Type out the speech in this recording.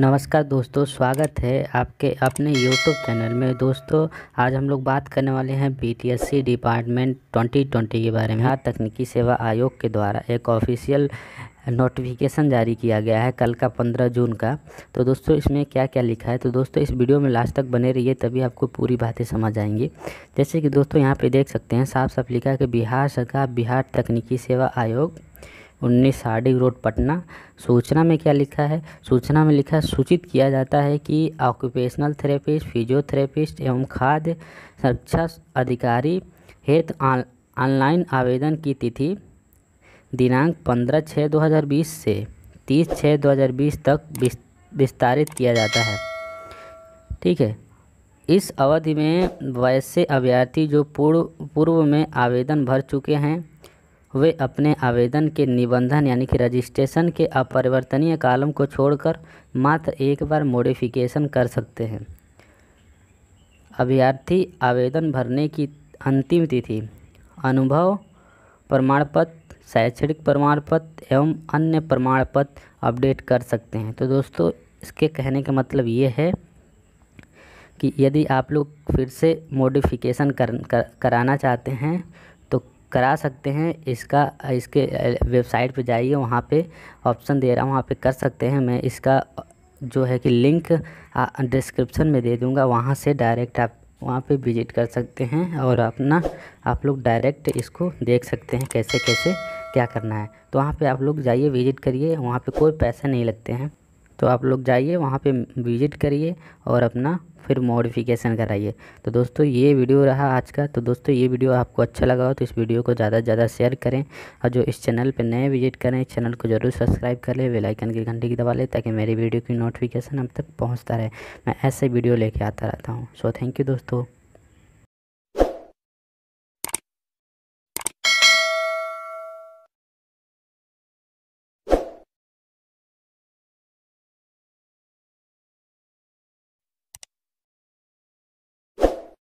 नमस्कार दोस्तों स्वागत है आपके अपने यूट्यूब चैनल में दोस्तों आज हम लोग बात करने वाले हैं बी डिपार्टमेंट 2020 के बारे में बिहार तकनीकी सेवा आयोग के द्वारा एक ऑफिशियल नोटिफिकेशन जारी किया गया है कल का पंद्रह जून का तो दोस्तों इसमें क्या क्या लिखा है तो दोस्तों इस वीडियो में लास्ट तक बने रहिए तभी आपको पूरी बातें समझ आएंगी जैसे कि दोस्तों यहाँ पे देख सकते हैं साफ साफ लिखा है कि बिहार सरकार बिहार तकनीकी सेवा आयोग उन्नीस हार्डिंग रोड पटना सूचना में क्या लिखा है सूचना में लिखा सूचित किया जाता है कि ऑक्यूपेशनल थेरेपिस्ट फिजियोथेरेपिस्ट एवं खाद्य सुरक्षा अधिकारी हेतु ऑनलाइन आवेदन की तिथि दिनांक पंद्रह छः दो हज़ार बीस से तीस छः दो हज़ार बीस तक विस्तारित किया जाता है ठीक है इस अवधि में वैसे अभ्यर्थी जो पूर्व पूर्व में आवेदन भर चुके हैं वे अपने आवेदन के निबंधन यानी कि रजिस्ट्रेशन के अपरिवर्तनीय कालम को छोड़कर मात्र एक बार मॉडिफिकेशन कर सकते हैं अभ्यर्थी आवेदन भरने की अंतिम तिथि अनुभव प्रमाण पत्र शैक्षणिक प्रमाण पत्र एवं अन्य प्रमाण पत्र अपडेट कर सकते हैं तो दोस्तों इसके कहने का मतलब ये है कि यदि आप लोग फिर से मोडिफिकेशन कर, कर, कराना चाहते हैं करा सकते हैं इसका इसके वेबसाइट पे जाइए वहाँ पे ऑप्शन दे रहा हूँ वहाँ पे कर सकते हैं मैं इसका जो है कि लिंक डिस्क्रिप्शन में दे दूँगा वहाँ से डायरेक्ट आप वहाँ पे विजिट कर सकते हैं और अपना आप लोग डायरेक्ट इसको देख सकते हैं कैसे कैसे क्या करना है तो वहाँ पे आप लोग जाइए विजिट करिए वहाँ पे कोई पैसे नहीं लगते हैं तो आप लोग जाइए वहाँ पे विज़िट करिए और अपना फिर मॉडिफिकेशन कराइए तो दोस्तों ये वीडियो रहा आज का तो दोस्तों ये वीडियो आपको अच्छा लगा हो तो इस वीडियो को ज़्यादा से ज़्यादा शेयर करें और जो इस चैनल पे नए विजिट करें इस चैनल को जरूर सब्सक्राइब कर लें बेलाइकन की घंटी की दबा लें ताकि मेरी वीडियो की नोटिफिकेशन अब तक पहुँचता रहे मैं ऐसे वीडियो लेके आता रहता हूँ सो थैंक यू दोस्तों